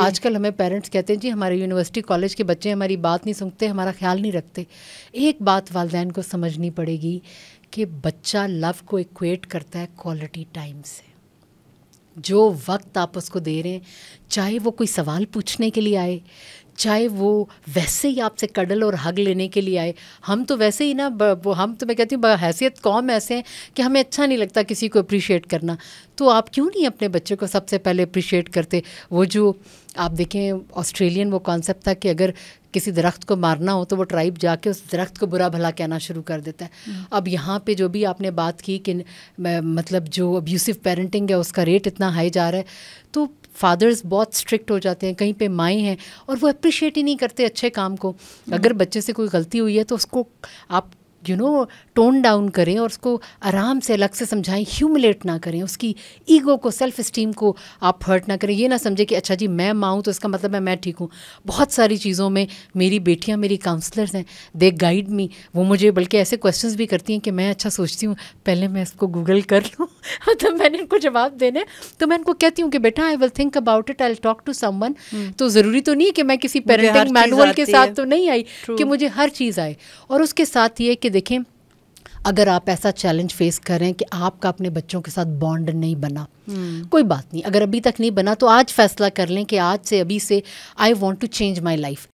आजकल हमें पेरेंट्स कहते हैं जी हमारे यूनिवर्सिटी कॉलेज के बच्चे हमारी बात नहीं सुनते हमारा ख्याल नहीं रखते एक बात वालदेन को समझनी पड़ेगी कि बच्चा लव को इक्वेट करता है क्वालिटी टाइम से जो वक्त आप उसको दे रहे हैं चाहे वो कोई सवाल पूछने के लिए आए चाहे वो वैसे ही आपसे कडल और हग लेने के लिए आए हम तो वैसे ही ना वो हम तो मैं कहती हूँ हैसियत कौम ऐसे हैं कि हमें अच्छा नहीं लगता किसी को अप्रिशिएट करना तो आप क्यों नहीं अपने बच्चे को सबसे पहले अप्रिशिएट करते वो जो आप देखें ऑस्ट्रेलियन वो कॉन्सेप्ट था कि अगर किसी दरख्त को मारना हो तो वो ट्राइब जाके उस दरख्त को बुरा भला कहना शुरू कर देता है हम्म। अब यहाँ पे जो भी आपने बात की कि मतलब जो अब्यूसिव पेरेंटिंग है उसका रेट इतना हाई जा रहा है तो फादर्स बहुत स्ट्रिक्ट हो जाते हैं कहीं पे माएँ हैं और वो अप्रिशिएट ही नहीं करते अच्छे काम को अगर बच्चे से कोई गलती हुई है तो उसको आप यू नो टोन डाउन करें और उसको आराम से अलग से समझाएं ह्यूमिलेट ना करें उसकी ईगो को सेल्फ इस्टीम को आप हर्ट ना करें ये ना समझे कि अच्छा जी मैं माँ हूँ तो इसका मतलब है मैं ठीक हूँ बहुत सारी चीज़ों में मेरी बेटियाँ मेरी काउंसलर्स हैं दे गाइड मी वो मुझे बल्कि ऐसे क्वेश्चंस भी करती हैं कि मैं अच्छा सोचती हूँ पहले मैं इसको गूगल कर लूँ तो मैंने इनको जवाब देने तो मैं इनको कहती हूँ कि बेटा I will think about it I talk to someone तो ज़रूरी तो नहीं है कि मैं किसी पेरेंटिंग मैनुअल के साथ तो नहीं आई कि मुझे हर चीज़ आए और उसके साथ ये कि देखें अगर आप ऐसा चैलेंज फेस करें कि आपका अपने बच्चों के साथ बॉन्ड नहीं बना हम्म। कोई बात नहीं अगर अभी तक नहीं बना तो आज फैसला कर लें कि आज से अभी से I want to change my life